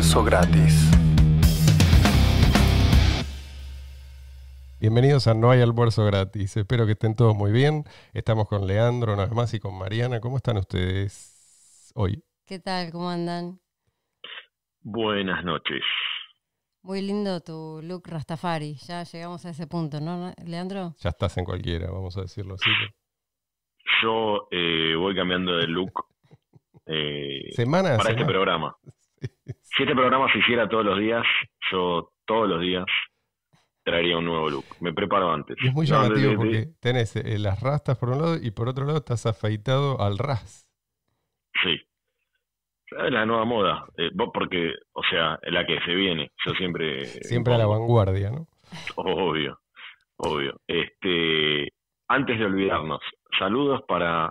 almuerzo gratis. Bienvenidos a No hay almuerzo gratis. Espero que estén todos muy bien. Estamos con Leandro nada más y con Mariana. ¿Cómo están ustedes hoy? ¿Qué tal? ¿Cómo andan? Buenas noches. Muy lindo tu look Rastafari. Ya llegamos a ese punto, ¿no, Leandro? Ya estás en cualquiera, vamos a decirlo así. Yo eh, voy cambiando de look eh, Semanas para este programa. Si este programa se hiciera todos los días, yo todos los días traería un nuevo look. Me preparo antes. es muy llamativo porque tenés eh, las rastas por un lado y por otro lado estás afeitado al ras. Sí. la nueva moda. Eh, porque, o sea, la que se viene. Yo siempre. Eh, siempre a la vanguardia, ¿no? Obvio, obvio. Este, antes de olvidarnos, saludos para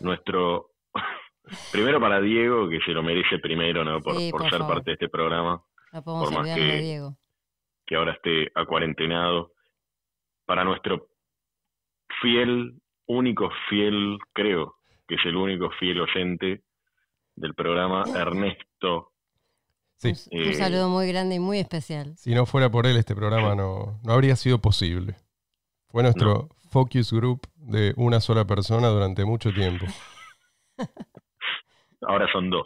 nuestro Primero para Diego, que se lo merece primero, ¿no? Por, ser parte de este programa. por más que, que ahora esté acuarentenado. Para nuestro fiel, único fiel, creo, que es el único fiel oyente del programa, Ernesto. Un, eh, saludo muy grande y muy especial. Si no fuera por él, este programa no, no habría sido posible. Fue nuestro focus group de una sola persona durante mucho tiempo. ahora son dos.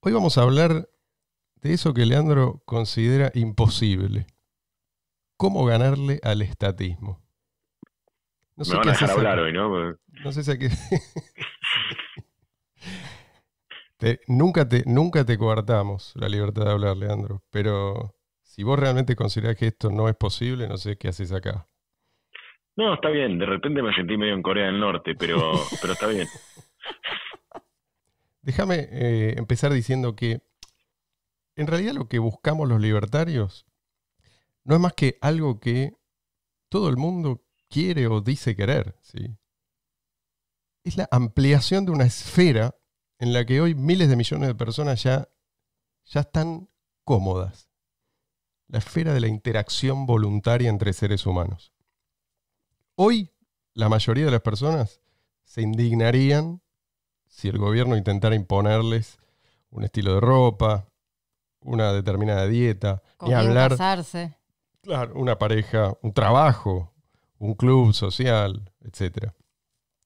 Hoy vamos a hablar de eso que Leandro considera imposible. ¿Cómo ganarle al estatismo? No sé a ¿no? qué... nunca, te, nunca te coartamos la libertad de hablar, Leandro, pero si vos realmente considerás que esto no es posible, no sé qué haces acá. No, está bien. De repente me sentí medio en Corea del Norte, pero, pero está bien. Déjame eh, empezar diciendo que en realidad lo que buscamos los libertarios no es más que algo que todo el mundo quiere o dice querer. ¿sí? Es la ampliación de una esfera en la que hoy miles de millones de personas ya, ya están cómodas. La esfera de la interacción voluntaria entre seres humanos. Hoy la mayoría de las personas se indignarían si el gobierno intentara imponerles un estilo de ropa, una determinada dieta, ni hablar. Claro, una pareja, un trabajo, un club social, etc.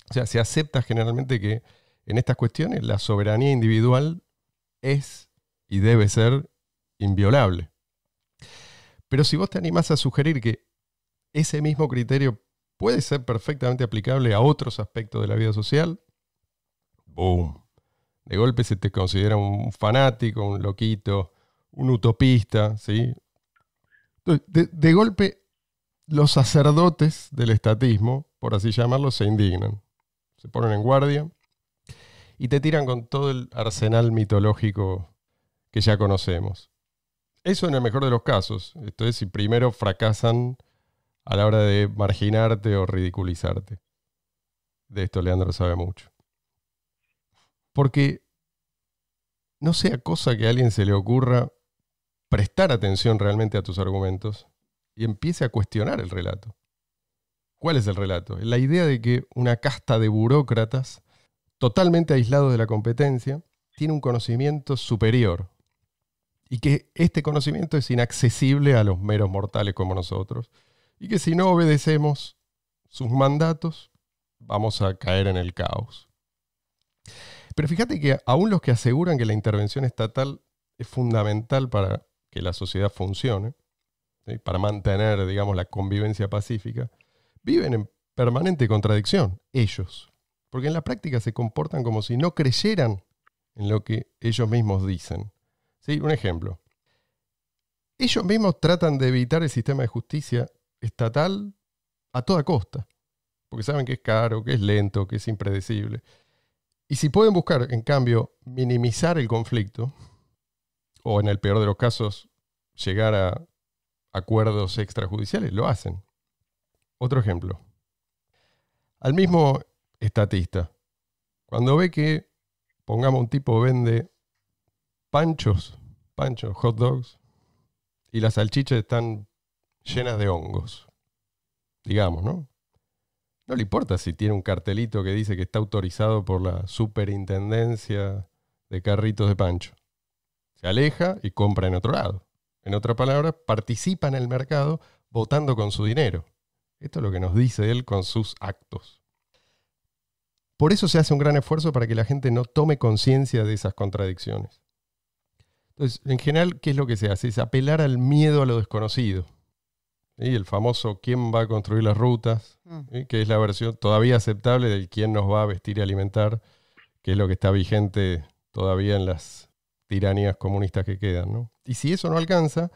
O sea, se acepta generalmente que en estas cuestiones la soberanía individual es y debe ser inviolable. Pero si vos te animás a sugerir que ese mismo criterio puede ser perfectamente aplicable a otros aspectos de la vida social. ¡Boom! De golpe se te considera un fanático, un loquito, un utopista, ¿sí? de, de golpe los sacerdotes del estatismo, por así llamarlo, se indignan, se ponen en guardia y te tiran con todo el arsenal mitológico que ya conocemos. Eso en el mejor de los casos. Esto es si primero fracasan a la hora de marginarte o ridiculizarte. De esto Leandro sabe mucho. Porque no sea cosa que a alguien se le ocurra prestar atención realmente a tus argumentos y empiece a cuestionar el relato. ¿Cuál es el relato? La idea de que una casta de burócratas, totalmente aislados de la competencia, tiene un conocimiento superior y que este conocimiento es inaccesible a los meros mortales como nosotros y que si no obedecemos sus mandatos, vamos a caer en el caos. Pero fíjate que aún los que aseguran que la intervención estatal es fundamental para que la sociedad funcione, para mantener, digamos, la convivencia pacífica, viven en permanente contradicción, ellos, porque en la práctica se comportan como si no creyeran en lo que ellos mismos dicen. ¿Sí? Un ejemplo. Ellos mismos tratan de evitar el sistema de justicia estatal a toda costa, porque saben que es caro, que es lento, que es impredecible. Y si pueden buscar, en cambio, minimizar el conflicto, o en el peor de los casos, llegar a acuerdos extrajudiciales, lo hacen. Otro ejemplo. Al mismo estatista, cuando ve que, pongamos, un tipo vende panchos, panchos, hot dogs, y las salchichas están llenas de hongos. Digamos, ¿no? No le importa si tiene un cartelito que dice que está autorizado por la superintendencia de carritos de pancho. Se aleja y compra en otro lado. En otra palabra, participa en el mercado votando con su dinero. Esto es lo que nos dice él con sus actos. Por eso se hace un gran esfuerzo para que la gente no tome conciencia de esas contradicciones. Entonces, en general, ¿qué es lo que se hace? Es apelar al miedo a lo desconocido y el famoso quién va a construir las rutas, mm. que es la versión todavía aceptable del quién nos va a vestir y alimentar, que es lo que está vigente todavía en las tiranías comunistas que quedan. Y si eso no alcanza,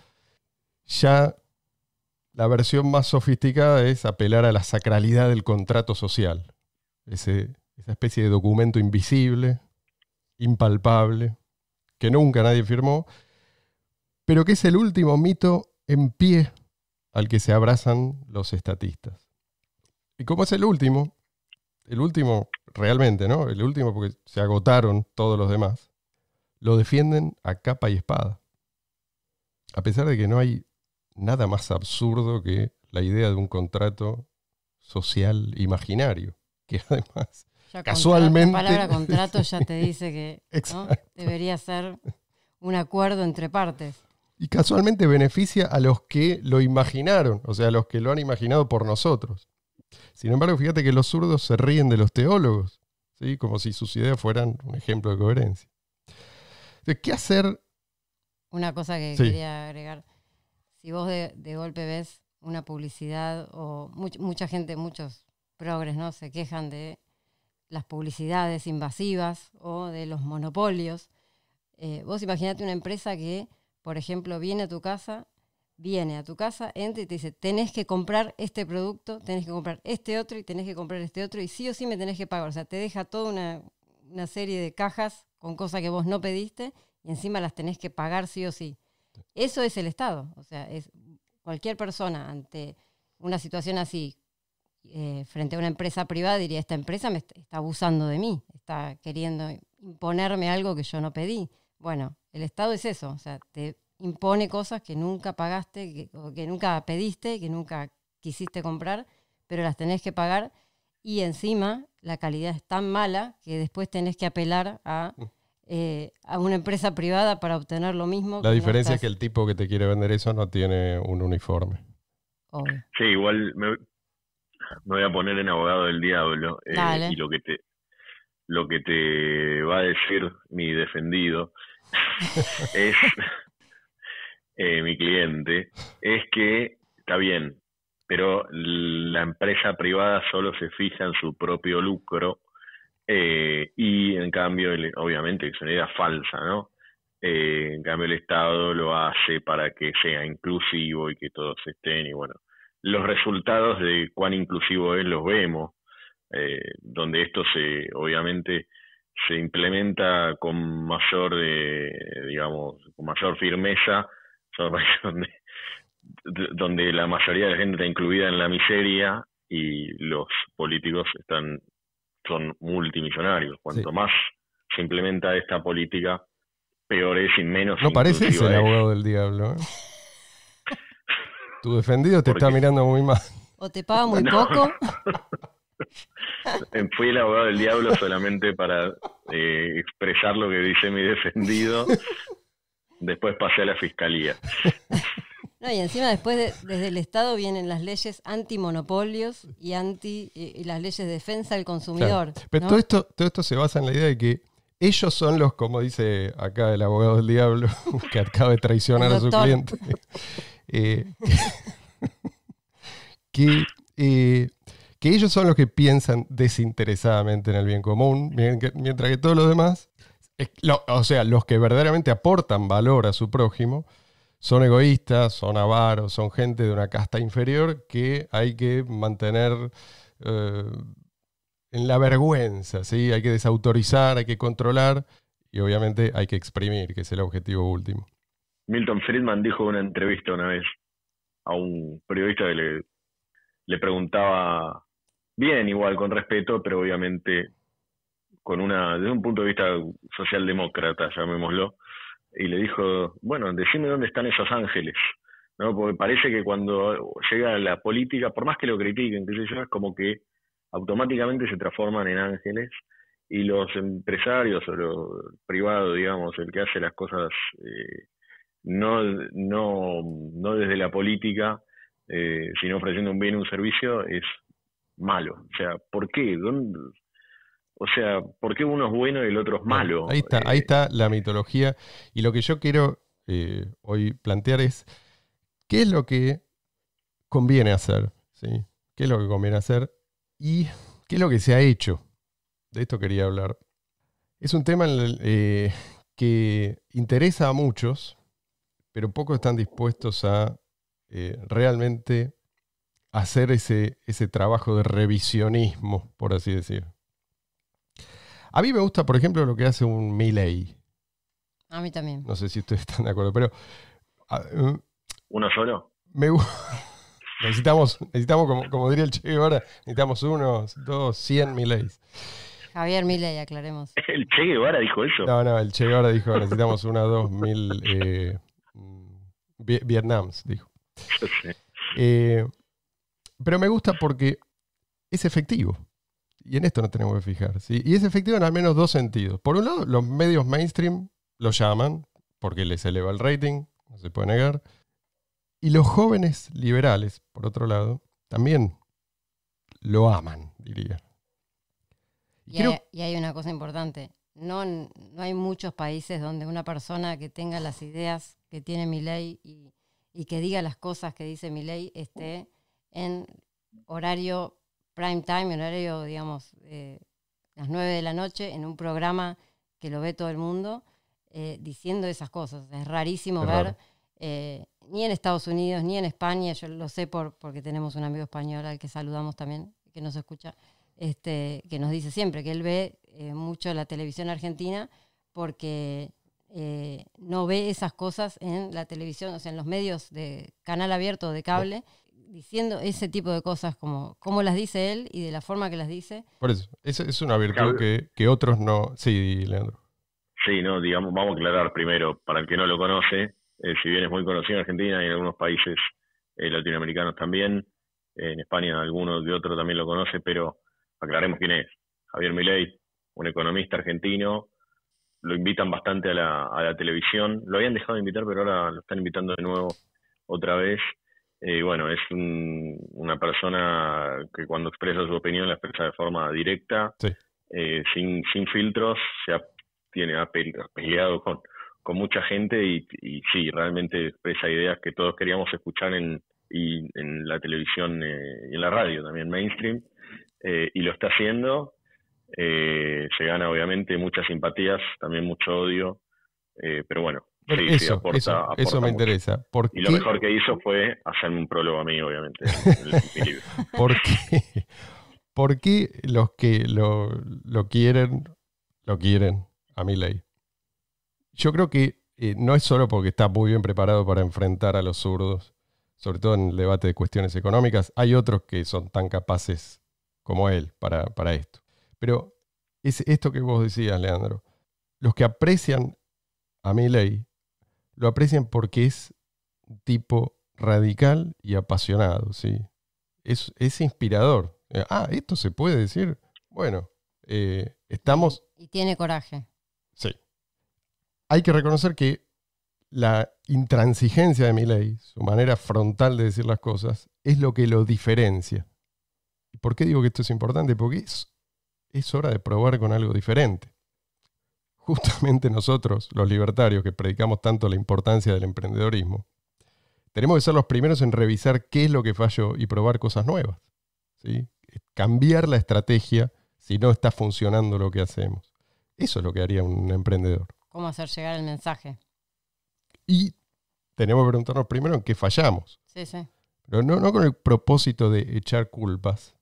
ya la versión más sofisticada es apelar a la sacralidad del contrato social, Ese, esa especie de documento invisible, impalpable, que nunca nadie firmó, pero que es el último mito en pie al que se abrazan los estatistas. ¿Y como es el último? El último, realmente, ¿no? El último porque se agotaron todos los demás. Lo defienden a capa y espada. A pesar de que no hay nada más absurdo que la idea de un contrato social imaginario, que además casualmente... la palabra contrato ya te dice que debería ser un acuerdo entre partes y casualmente beneficia a los que lo imaginaron, o sea, a los que lo han imaginado por nosotros. Sin embargo, fíjate que los zurdos se ríen de los teólogos, ¿sí? como si sus ideas fueran un ejemplo de coherencia. Entonces, ¿Qué hacer? Una cosa que quería agregar. Si vos de, golpe ves una publicidad o mucha gente, muchos progres, ¿no? Se quejan de las publicidades invasivas o de los monopolios. Eh, vos imaginate una empresa que por ejemplo, viene a tu casa, viene a tu casa, entra y te dice, tenés que comprar este producto, tenés que comprar este otro y tenés que comprar este otro y sí o sí me tenés que pagar. O sea, te deja toda una, serie de cajas con cosas que vos no pediste y encima las tenés que pagar sí o sí. Eso es el Estado. O sea, es cualquier persona ante una situación así, eh, frente a una empresa privada, diría, esta empresa me está, está abusando de mí, está queriendo imponerme algo que yo no pedí. Bueno, el Estado es eso, o sea, te impone cosas que nunca pagaste, que, nunca pediste, que nunca quisiste comprar, pero las tenés que pagar y encima la calidad es tan mala que después tenés que apelar a, mm. eh, a una empresa privada para obtener lo mismo. La diferencia es que el tipo que te quiere vender eso no tiene un uniforme. Sí, igual me, voy a poner en abogado del diablo eh, y lo que te lo que te va a decir mi defendido es eh, mi cliente, es que está bien, pero la empresa privada solo se fija en su propio lucro eh, y en cambio, obviamente, es una falsa, ¿no? Eh, en cambio, el Estado lo hace para que sea inclusivo y que todos estén y bueno, los resultados de cuán inclusivo es los vemos, donde esto se obviamente se implementa con mayor, digamos, con mayor firmeza, donde, la mayoría de la gente está incluida en la miseria y los políticos están son multimillonarios. Cuanto más se implementa esta política, peor es y menos. No parece eso el abogado del diablo. ¿eh? tu defendido te está mirando muy mal. O te paga muy poco. Fui el abogado del diablo solamente para eh, expresar lo que dice mi defendido. Después pasé a la fiscalía. y encima después desde el Estado vienen las leyes antimonopolios y anti eh, las leyes de defensa del consumidor. Pero todo esto, todo esto se basa en la idea de que ellos son los, como dice acá el abogado del diablo, que acaba de traicionar a su cliente. Eh, que que ellos son los que piensan desinteresadamente en el bien común, mientras que todos los demás, o sea, los que verdaderamente aportan valor a su prójimo, son egoístas, son avaros, son gente de una casta inferior que hay que mantener eh, en la vergüenza, ¿sí? hay que desautorizar, hay que controlar y obviamente hay que exprimir, que es el objetivo último. Milton Friedman dijo en una entrevista una vez a un periodista que le, le preguntaba bien igual, con respeto, pero obviamente con una, desde un punto de vista socialdemócrata, llamémoslo, y le dijo, bueno, decime dónde están esos ángeles, ¿no? Porque parece que cuando llega la política, por más que lo critiquen, qué sé yo, es como que automáticamente se transforman en ángeles y los empresarios o los privados, digamos, el que hace las cosas eh, no, no, no desde la política, eh, sino ofreciendo un bien un servicio, es malo? O sea, ¿por qué? O sea, ¿por qué uno es bueno y el otro es malo? Ahí está, ahí eh, está la mitología. Y lo que yo quiero eh, hoy plantear es, ¿qué es lo que conviene hacer? ¿Qué es lo que conviene hacer? ¿Y qué es lo que se ha hecho? De esto quería hablar. Es un tema eh, que interesa a muchos, pero pocos están dispuestos a realmente hacer ese, trabajo de revisionismo, por así decirlo. A mí me gusta, por ejemplo, lo que hace un Milley. A mí también. No sé si ustedes están de acuerdo, pero. Ah, mm, ¿Uno solo? necesitamos, necesitamos como, como, diría el Che Guevara, necesitamos unos, dos, cien Mileys. Javier Miley, aclaremos. ¿El Che Guevara dijo eso? No, no, el Che Guevara dijo necesitamos una, dos mil eh, mm, Vietnams, dijo. Eh, pero me gusta porque es efectivo. Y en esto no tenemos que fijar. Y es efectivo en al menos dos sentidos. Por un lado, los medios mainstream lo llaman porque les eleva el rating, no se puede negar. Y los jóvenes liberales, por otro lado, también lo aman, diría. Y, hay, una cosa importante. No, no hay muchos países donde una persona que tenga las ideas que tiene mi ley y, y que diga las cosas que dice mi ley esté en horario prime time, horario, digamos, eh, las 9 de la noche, en un programa que lo ve todo el mundo, eh, diciendo esas cosas. Es rarísimo ver, eh, ni en Estados Unidos, ni en España, yo lo sé porque tenemos un amigo español al que saludamos también, que nos escucha, este, que nos dice siempre que él ve mucho la televisión argentina porque no ve esas cosas en la televisión, o sea, en los medios de canal abierto de cable, diciendo ese tipo de cosas, como, las dice él y de la forma que las dice. Por eso, es, es una virtud que, otros no. Sí, Leandro. Sí, no, digamos, vamos a aclarar primero, para el que no lo conoce, eh, si bien es muy conocido en Argentina y en algunos países eh, latinoamericanos también, en España algunos de otros también lo conoce, pero aclaremos quién es. Javier Milei, un economista argentino, lo invitan bastante a la, a la televisión, lo habían dejado de invitar, pero ahora lo están invitando de nuevo otra vez, eh, bueno, es una persona que cuando expresa su opinión la expresa de forma directa, eh, sin, sin filtros, se ha, tiene, peleado con, con mucha gente y, sí, realmente expresa ideas que todos queríamos escuchar en, y, en la televisión y eh, en la radio también, mainstream, y lo está haciendo. se gana obviamente muchas simpatías, también mucho odio, pero bueno, eso, me interesa. y lo mejor que hizo fue hacerme un prólogo a mí, obviamente. ¿Por, qué? los que lo, quieren, lo quieren a mi ley? Yo creo que eh, no es solo porque está muy bien preparado para enfrentar a los zurdos, sobre todo en el debate de cuestiones económicas. Hay otros que son tan capaces como él para, para esto. Pero es esto que vos decías, Leandro. Los que aprecian a mi ley lo aprecian porque es tipo radical y apasionado, ¿sí? Es, inspirador. Eh, ah, esto se puede decir. Bueno, eh, estamos... Y tiene coraje. Sí. Hay que reconocer que la intransigencia de Milley, su manera frontal de decir las cosas, es lo que lo diferencia. ¿Por qué digo que esto es importante? Porque es, es hora de probar con algo diferente justamente nosotros, los libertarios, que predicamos tanto la importancia del emprendedorismo, tenemos que ser los primeros en revisar qué es lo que falló y probar cosas nuevas. ¿sí? Cambiar la estrategia si no está funcionando lo que hacemos. Eso es lo que haría un emprendedor. ¿Cómo hacer llegar el mensaje? Y tenemos que preguntarnos primero en qué fallamos. Sí, sí. Pero no, no con el propósito de echar culpas,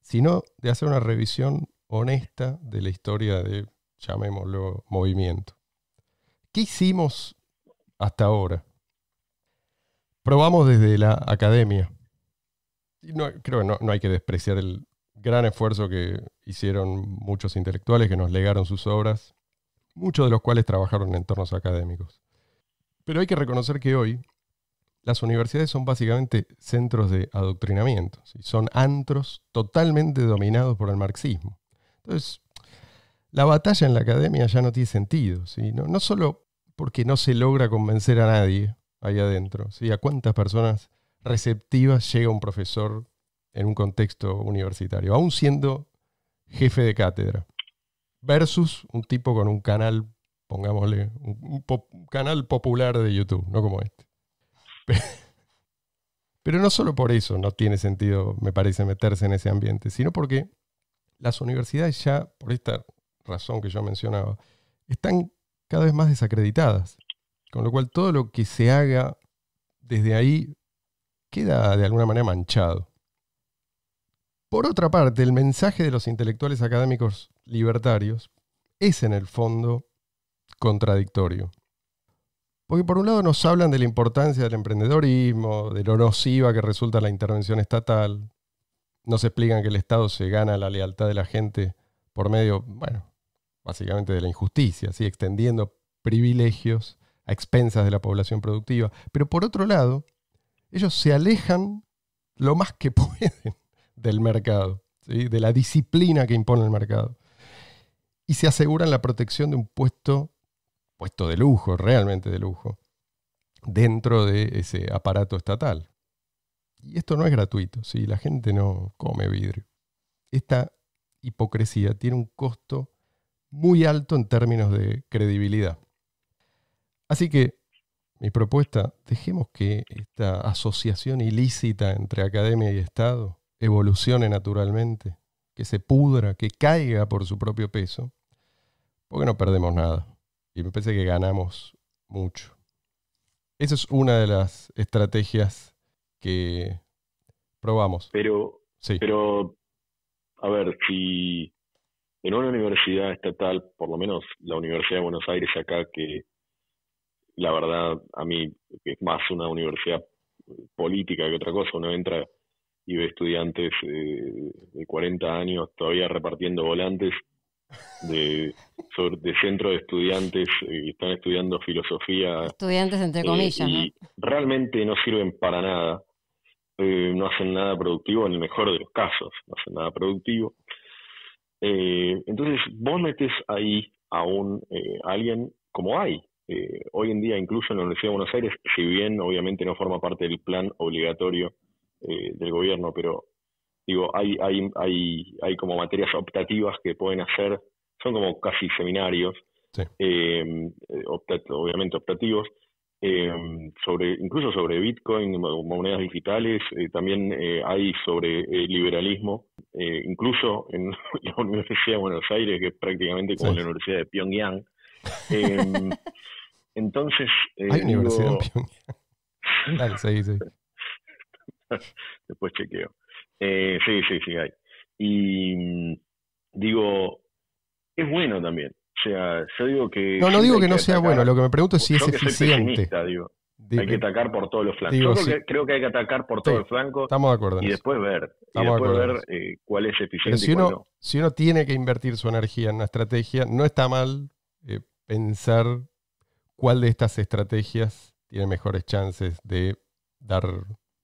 sino de hacer una revisión honesta de la historia de llamémoslo movimiento. ¿Qué hicimos hasta ahora? Probamos desde la academia. creo que no, hay que despreciar el gran esfuerzo que hicieron muchos intelectuales que nos legaron sus obras, muchos de los cuales trabajaron en entornos académicos. Pero hay que reconocer que hoy las universidades son básicamente centros de adoctrinamiento, son antros totalmente dominados por el marxismo. Entonces, la batalla en la academia ya no tiene sentido. ¿sí? No, solo porque no se logra convencer a nadie ahí adentro, ¿sí? a cuántas personas receptivas llega un profesor en un contexto universitario, aún siendo jefe de cátedra, versus un tipo con un canal, pongámosle, un, canal popular de YouTube, no como este. Pero no solo por eso no tiene sentido, me parece, meterse en ese ambiente, sino porque las universidades ya, por estar razón que yo mencionaba, están cada vez más desacreditadas. Con lo cual todo lo que se haga desde ahí queda de alguna manera manchado. Por otra parte, el mensaje de los intelectuales académicos libertarios es en el fondo contradictorio. Porque por un lado nos hablan de la importancia del emprendedorismo, de lo nociva que resulta la intervención estatal, nos explican que el Estado se gana la lealtad de la gente por medio, bueno, básicamente de la injusticia, ¿sí? extendiendo privilegios a expensas de la población productiva. Pero por otro lado, ellos se alejan lo más que pueden del mercado, ¿sí? de la disciplina que impone el mercado. Y se aseguran la protección de un puesto, puesto de lujo, realmente de lujo, dentro de ese aparato estatal. Y esto no es gratuito, la gente no come vidrio. Esta hipocresía tiene un costo muy alto en términos de credibilidad. Así que mi propuesta, dejemos que esta asociación ilícita entre academia y Estado evolucione naturalmente, que se pudra, que caiga por su propio peso, porque no perdemos nada. Y me parece que ganamos mucho. Esa es una de las estrategias que probamos. Pero, pero a ver, si en una universidad estatal, por lo menos la Universidad de Buenos Aires acá, que la verdad a mí es más una universidad política que otra cosa, uno entra y ve estudiantes eh, de 40 años todavía repartiendo volantes de, centros de centro de estudiantes eh, y están estudiando filosofía. Estudiantes entre eh, comillas. y ¿no? realmente no sirven para nada, no hacen nada productivo en el mejor de los casos, no hacen nada productivo. Eh, entonces, vos metes ahí a, un, eh, alguien como hay. Eh, hoy en día, incluso en la Universidad de Buenos Aires, si bien obviamente no forma parte del plan obligatorio eh, del gobierno, pero digo, hay, hay, hay, hay como materias optativas que pueden hacer, son como casi seminarios, obviamente optativos, eh, sobre incluso sobre Bitcoin, monedas digitales, eh, también eh, hay sobre el liberalismo, incluso en la Universidad de Buenos Aires, que es prácticamente como la Universidad de Pyongyang. entonces, hay Universidad de Pyongyang. Dale, sí, sí. Después chequeo. sí, sí, sí, hay. Y mm, digo, es bueno también, o sea, yo digo que... No, no digo que, no sea bueno, lo que me pregunto es si es eficiente. Hay que eh, atacar por todos los flancos. yo creo, que, hay que atacar por todos los flancos. Estamos de acuerdo. y después ver, y después ver eh, cuál es eficiente. si, uno, tiene que invertir su energía en una estrategia, no está mal eh, pensar cuál de estas estrategias tiene mejores chances de dar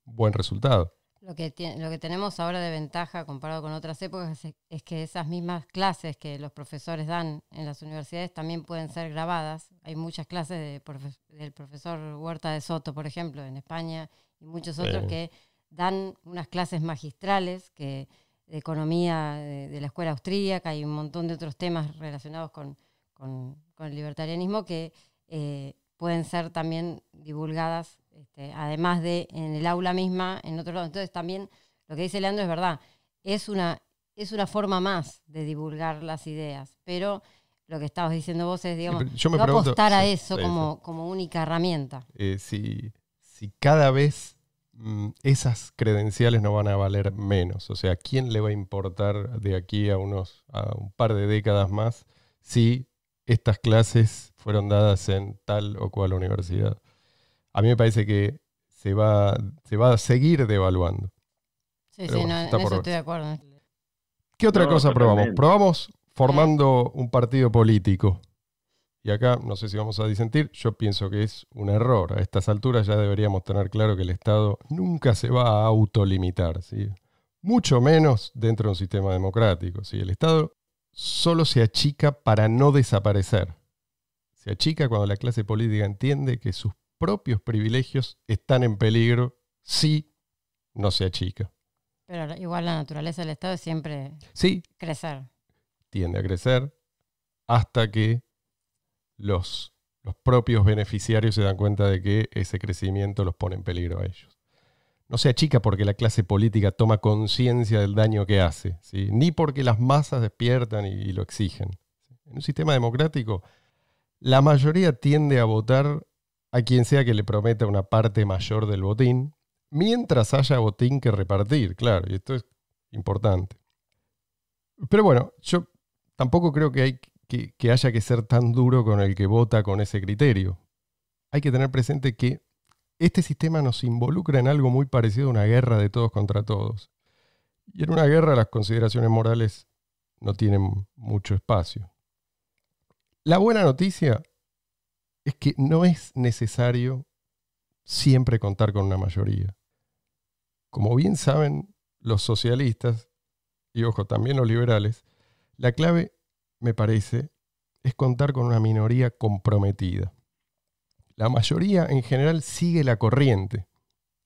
buen resultado. Lo que, lo que tenemos ahora de ventaja comparado con otras épocas es, que esas mismas clases que los profesores dan en las universidades también pueden ser grabadas. Hay muchas clases del profesor Huerta de Soto, por ejemplo, en España, y muchos otros que dan unas clases magistrales que, de economía de, la escuela austríaca y un montón de otros temas relacionados con, el libertarianismo que eh, pueden ser también divulgadas este, además de en el aula misma, en otro lado. Entonces también lo que dice Leandro es verdad, es una, forma más de divulgar las ideas, pero lo que estabas diciendo vos es, digamos, no apostar a eso como, única herramienta. Eh, si, si cada vez mm, esas credenciales no van a valer menos. O sea, ¿quién le va a importar de aquí a unos a un par de décadas más si estas clases fueron dadas en tal o cual universidad? a mí me parece que se va, se va a seguir devaluando. Sí, sí, no, en eso estoy de acuerdo. ¿Qué otra cosa probamos? Probamos formando un partido político. Y acá no sé si vamos a disentir, yo pienso que es un error. A estas alturas ya deberíamos tener claro que el Estado nunca se va a autolimitar, mucho menos dentro de un sistema democrático. ¿sí? El Estado solo se achica para no desaparecer. Se achica cuando la clase política entiende que sus propios privilegios están en peligro si no se achica. Pero igual la naturaleza del Estado es siempre sí, crecer. Tiende a crecer hasta que los, los propios beneficiarios se dan cuenta de que ese crecimiento los pone en peligro a ellos. No se achica porque la clase política toma conciencia del daño que hace, ni porque las masas despiertan y lo exigen. En un sistema democrático, la mayoría tiende a votar a quien sea que le prometa una parte mayor del botín, mientras haya botín que repartir, claro, y esto es importante. Pero bueno, yo tampoco creo que, que haya que ser tan duro con el que vota con ese criterio. Hay que tener presente que este sistema nos involucra en algo muy parecido a una guerra de todos contra todos. Y en una guerra las consideraciones morales no tienen mucho espacio. La buena noticia es que no es necesario siempre contar con una mayoría. Como bien saben los socialistas, y ojo, también los liberales, la clave, me parece, es contar con una minoría comprometida. La mayoría en general sigue la corriente,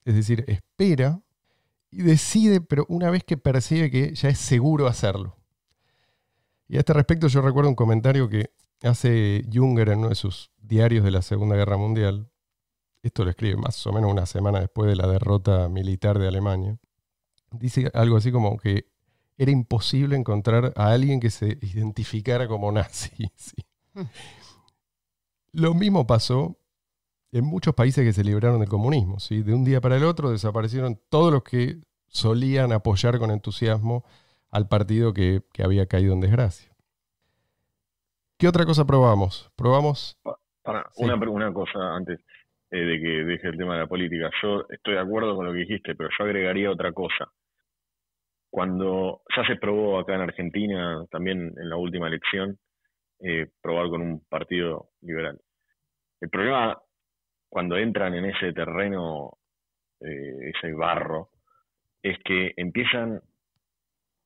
es decir, espera y decide, pero una vez que percibe que ya es seguro hacerlo. Y a este respecto yo recuerdo un comentario que hace Junger en uno de sus diarios de la Segunda Guerra Mundial, esto lo escribe más o menos una semana después de la derrota militar de Alemania, dice algo así como que era imposible encontrar a alguien que se identificara como nazi. Hmm. Lo mismo pasó en muchos países que se libraron del comunismo. ¿sí? De un día para el otro desaparecieron todos los que solían apoyar con entusiasmo al partido que había caído en desgracia otra cosa probamos? Probamos. una, una cosa antes eh, de que deje el tema de la política. Yo estoy de acuerdo con lo que dijiste, pero yo agregaría otra cosa. Cuando ya se probó acá en Argentina, también en la última elección, eh, probar con un partido liberal. El problema, cuando entran en ese terreno, eh, ese barro, es que empiezan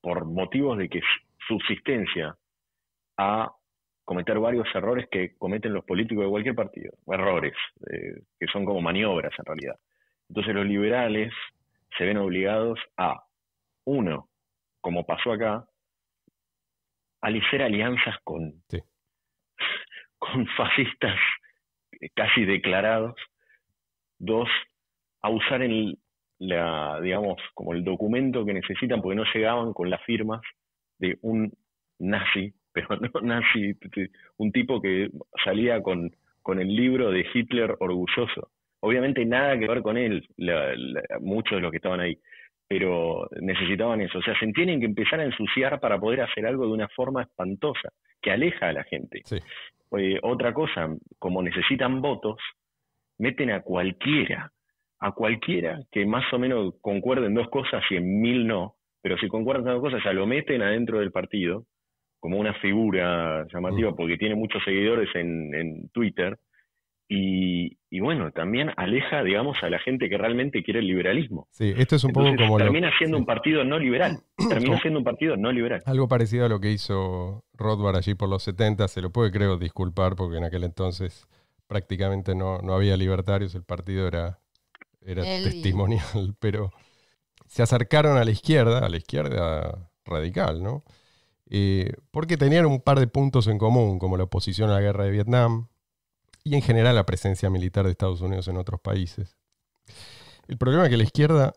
por motivos de que subsistencia a cometer varios errores que cometen los políticos de cualquier partido, errores, eh, que son como maniobras en realidad. Entonces los liberales se ven obligados a, uno, como pasó acá, al hacer alianzas con, con fascistas casi declarados, dos, a usar el, la, digamos, como el documento que necesitan porque no llegaban con las firmas de un nazi pero no nazi, este, un tipo que salía con, con el libro de Hitler orgulloso. Obviamente nada que ver con él, muchos de los que estaban ahí, pero necesitaban eso. O sea, se tienen que empezar a ensuciar para poder hacer algo de una forma espantosa, que aleja a la gente. Eh, otra cosa, como necesitan votos, meten a cualquiera, a cualquiera que más o menos concuerden dos cosas y en mil no, pero si concuerdan dos cosas ya lo meten adentro del partido como una figura llamativa mm. porque tiene muchos seguidores en, Twitter y, bueno, también aleja, digamos, a la gente que realmente quiere el liberalismo. Sí, esto es un poco como... Termina siendo un partido no liberal, termina siendo un partido no liberal. Algo parecido a lo que hizo Rothbard allí por los 70, se lo puede creo disculpar porque en aquel entonces prácticamente no, había libertarios, el partido era, era testimonial, pero se acercaron a la izquierda, a la izquierda radical, ¿no? Eh, porque tenían un par de puntos en común, como la oposición a la guerra de Vietnam y en general la presencia militar de Estados Unidos en otros países. El problema es que la izquierda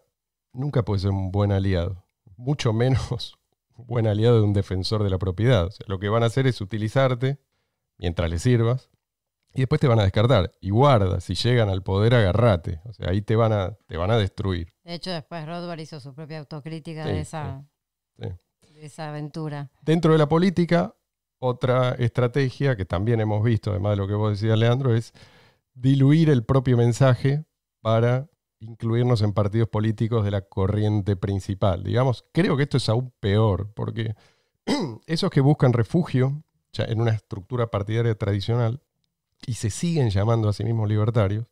nunca puede ser un buen aliado, mucho menos un buen aliado de un defensor de la propiedad. lo que van a hacer es utilizarte mientras le sirvas y después te van a descartar. Y guarda, si llegan al poder, agárrate. O sea, ahí te van a, te van a destruir. De hecho, después Rodwell hizo su propia autocrítica de esa. Esa aventura. Dentro de la política, otra estrategia que también hemos visto, además de lo que vos decías, Leandro, es diluir el propio mensaje para incluirnos en partidos políticos de la corriente principal. Digamos, creo que esto es aún peor, porque esos que buscan refugio en una estructura partidaria tradicional y se siguen llamando a sí mismos libertarios,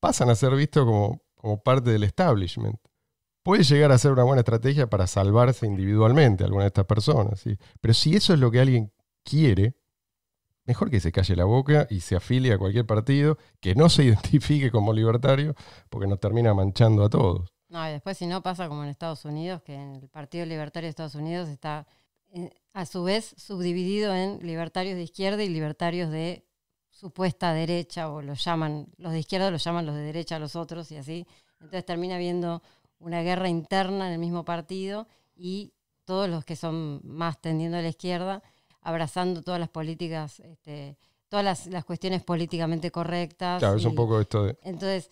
pasan a ser vistos como parte del establishment puede llegar a ser una buena estrategia para salvarse individualmente alguna de estas personas. Pero si eso es lo que alguien quiere, mejor que se calle la boca y se afilie a cualquier partido, que no se identifique como libertario, porque nos termina manchando a todos. No, y después si no pasa como en Estados Unidos, que en el Partido Libertario de Estados Unidos está eh, a su vez subdividido en libertarios de izquierda y libertarios de supuesta derecha, o los llaman, los de izquierda los llaman los de derecha a los otros y así. Entonces termina viendo una guerra interna en el mismo partido y todos los que son más tendiendo a la izquierda, abrazando todas las políticas, este, todas las, cuestiones políticamente correctas. Claro, es un poco esto Entonces,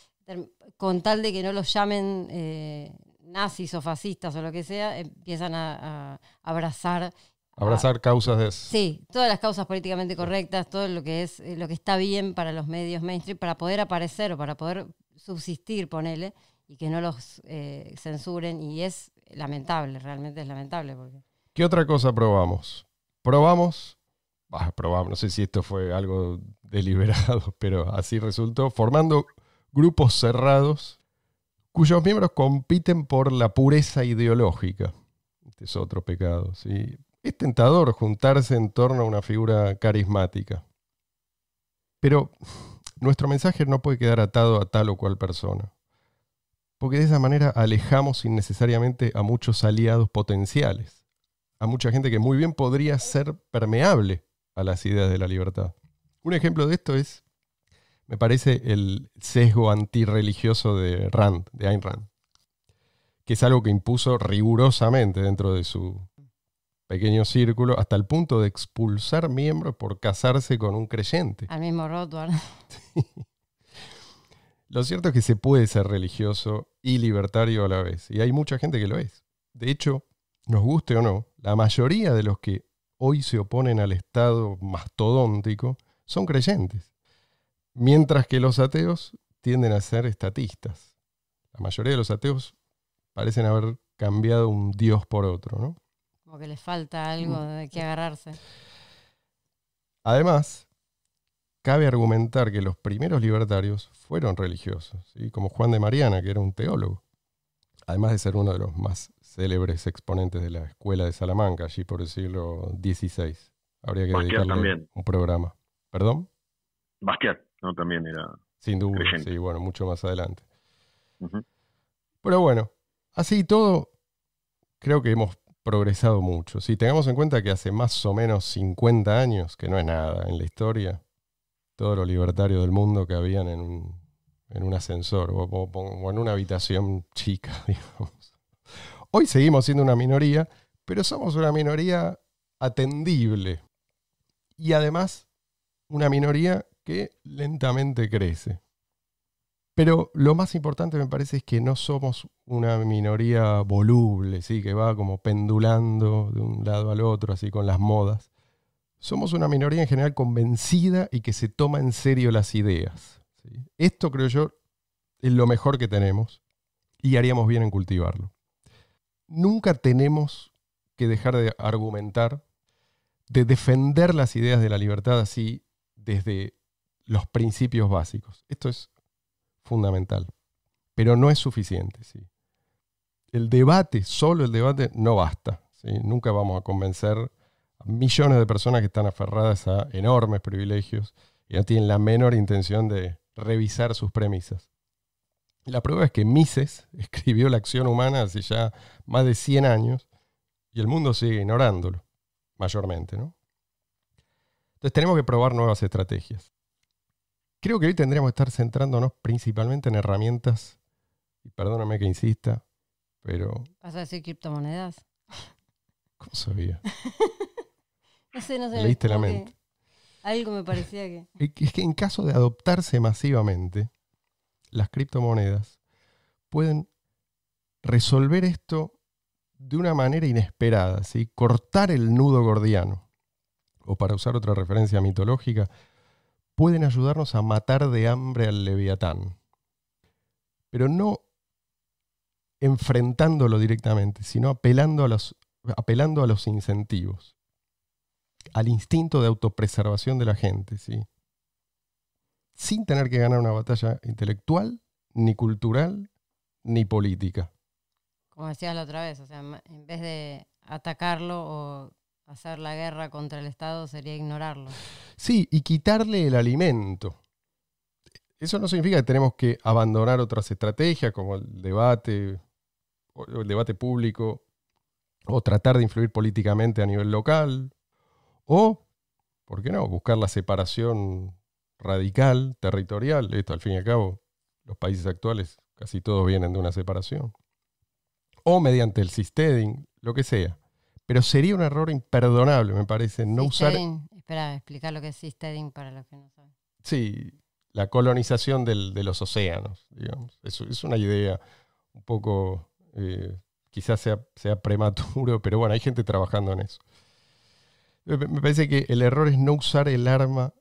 con tal de que no los llamen eh, nazis o fascistas o lo que sea, empiezan a, abrazar Abrazar causas de Sí, todas las causas políticamente correctas, todo lo que es eh, lo que está bien para los medios mainstream, para poder aparecer o para poder subsistir, ponele, y que no los eh, censuren. Y es lamentable, realmente es lamentable. Porque... ¿Qué otra cosa probamos? Probamos, probamos, no sé si esto fue algo deliberado, pero así resultó, formando grupos cerrados cuyos miembros compiten por la pureza ideológica. Este es otro pecado. Es tentador juntarse en torno a una figura carismática. Pero nuestro mensaje no puede quedar atado a tal o cual persona porque de esa manera alejamos innecesariamente a muchos aliados potenciales, a mucha gente que muy bien podría ser permeable a las ideas de la libertad. Un ejemplo de esto es, me parece, el sesgo antirreligioso de Rand, de Ayn Rand, que es algo que impuso rigurosamente dentro de su pequeño círculo, hasta el punto de expulsar miembros por casarse con un creyente. Al mismo Rothbard. Lo cierto es que se puede ser religioso y libertario a la vez, y hay mucha gente que lo es. De hecho, nos guste o no, la mayoría de los que hoy se oponen al Estado mastodóntico son creyentes, mientras que los ateos tienden a ser estatistas. La mayoría de los ateos parecen haber cambiado un dios por otro, ¿no? Como que les falta algo mm. de qué agarrarse. Además, cabe argumentar que los primeros libertarios fueron religiosos, como Juan de Mariana, que era un teólogo, además de ser uno de los más célebres exponentes de la escuela de Salamanca, allí por el siglo XVI. Habría que dedicarle también. un programa. ¿Perdón? Basquiat ¿no? También era... Sin duda, sí, bueno, mucho más adelante. Pero bueno, así todo, creo que hemos progresado mucho. Si tengamos en cuenta que hace más o menos 50 años, que no es nada en la historia, todos los libertarios del mundo que habían en un, ascensor o, en una habitación chica, digamos. Hoy seguimos siendo una minoría, pero somos una minoría atendible y además una minoría que lentamente crece. Pero lo más importante me parece es que no somos una minoría voluble, ¿sí? que va como pendulando de un lado al otro, así con las modas, somos una minoría en general convencida y que se toma en serio las ideas. Esto creo yo es lo mejor que tenemos y haríamos bien en cultivarlo. Nunca tenemos que dejar de argumentar, de defender las ideas de la libertad así desde los principios básicos. Esto es fundamental, pero no es suficiente. ¿sí? El debate, solo el debate, no basta. Nunca vamos a convencer millones de personas que están aferradas a enormes privilegios y no tienen la menor intención de revisar sus premisas. La prueba es que Mises escribió la acción humana hace ya más de 100 años y el mundo sigue ignorándolo, mayormente. ¿no? Entonces tenemos que probar nuevas estrategias. Creo que hoy tendríamos que estar centrándonos principalmente en herramientas, y perdóname que insista, pero... ¿Vas a decir criptomonedas? ¿Cómo sabía? No Algo me parecía que... Es que en caso de adoptarse masivamente, las criptomonedas pueden resolver esto de una manera inesperada, ¿sí? cortar el nudo gordiano, o para usar otra referencia mitológica, pueden ayudarnos a matar de hambre al leviatán, pero no enfrentándolo directamente, sino apelando a los, apelando a los incentivos al instinto de autopreservación de la gente, ¿sí? sin tener que ganar una batalla intelectual, ni cultural, ni política. Como decías la otra vez, o sea, en vez de atacarlo o hacer la guerra contra el Estado sería ignorarlo. Sí, y quitarle el alimento. Eso no significa que tenemos que abandonar otras estrategias como el debate, o el debate público, o tratar de influir políticamente a nivel local, o, ¿por qué no? Buscar la separación radical, territorial. Esto, al fin y al cabo, los países actuales casi todos vienen de una separación. O mediante el sisteding, lo que sea. Pero sería un error imperdonable, me parece, no usar... Espera, explicar lo que es sisteding para los que no saben. Sí, la colonización de los océanos, digamos. Es, una idea un poco... Eh, quizás sea, sea prematuro, pero bueno, hay gente trabajando en eso. Me parece que el error es no usar el arma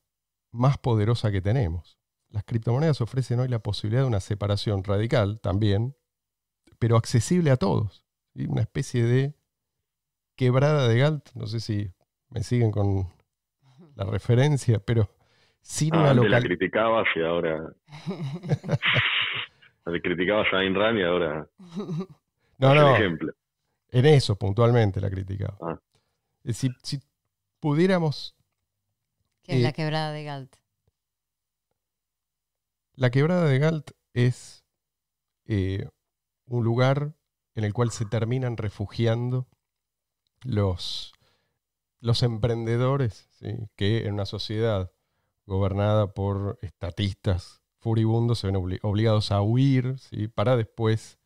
más poderosa que tenemos. Las criptomonedas ofrecen hoy la posibilidad de una separación radical también, pero accesible a todos. y Una especie de quebrada de Galt. No sé si me siguen con la referencia, pero sin ah, una la criticabas y ahora. le criticabas a Ayn Rand y ahora. No, no. Ejemplo. En eso puntualmente la criticaba. Ah. Si, pudiéramos... ¿Qué es la eh, quebrada de Galt? La quebrada de Galt es eh, un lugar en el cual se terminan refugiando los, los emprendedores que en una sociedad gobernada por estatistas furibundos se ven obligados a huir para después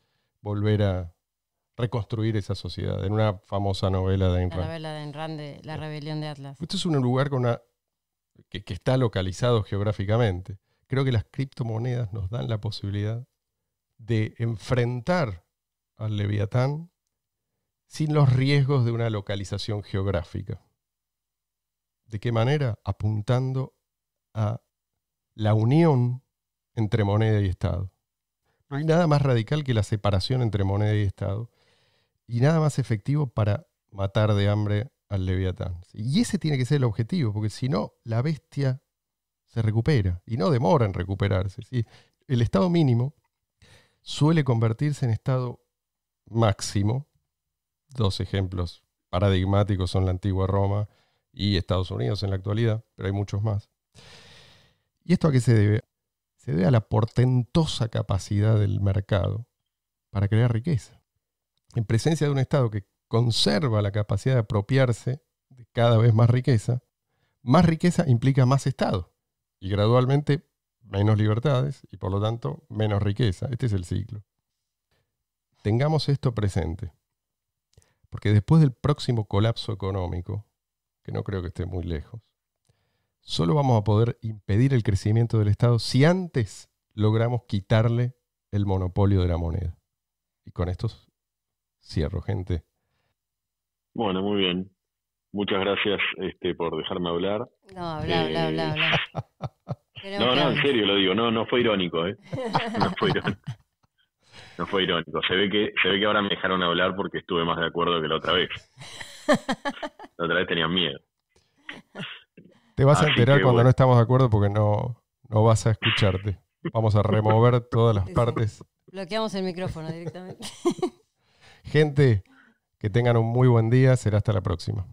volver a, reconstruir esa sociedad, en una famosa novela de Enran. La novela de Enran de La rebelión de Atlas. Esto es un lugar con que, que está localizado geográficamente. Creo que las criptomonedas nos dan la posibilidad de enfrentar al leviatán sin los riesgos de una localización geográfica. ¿De qué manera? Apuntando a la unión entre moneda y Estado. No hay nada más radical que la separación entre moneda y Estado, y nada más efectivo para matar de hambre al leviatán. Y ese tiene que ser el objetivo, porque si no, la bestia se recupera y no demora en recuperarse. El estado mínimo suele convertirse en estado máximo. Dos ejemplos paradigmáticos son la antigua Roma y Estados Unidos en la actualidad, pero hay muchos más. ¿Y esto a qué se debe? Se debe a la portentosa capacidad del mercado para crear riqueza en presencia de un Estado que conserva la capacidad de apropiarse de cada vez más riqueza, más riqueza implica más Estado y gradualmente menos libertades y por lo tanto menos riqueza. Este es el ciclo. Tengamos esto presente, porque después del próximo colapso económico, que no creo que esté muy lejos, solo vamos a poder impedir el crecimiento del Estado si antes logramos quitarle el monopolio de la moneda. Y con esto cierro, gente. Bueno, muy bien. Muchas gracias este, por dejarme hablar. No, habla, habla, habla, eh, no, no, en serio lo digo, no, no fue irónico, ¿eh? No fue irónico. Se ve que, se ve que ahora me dejaron hablar porque estuve más de acuerdo que la otra vez. La otra vez tenían miedo. Te vas a enterar cuando no estamos de acuerdo porque no, vas a escucharte. Vamos a remover todas las partes. Bloqueamos el micrófono directamente. Gente, que tengan un muy buen día. Será hasta la próxima.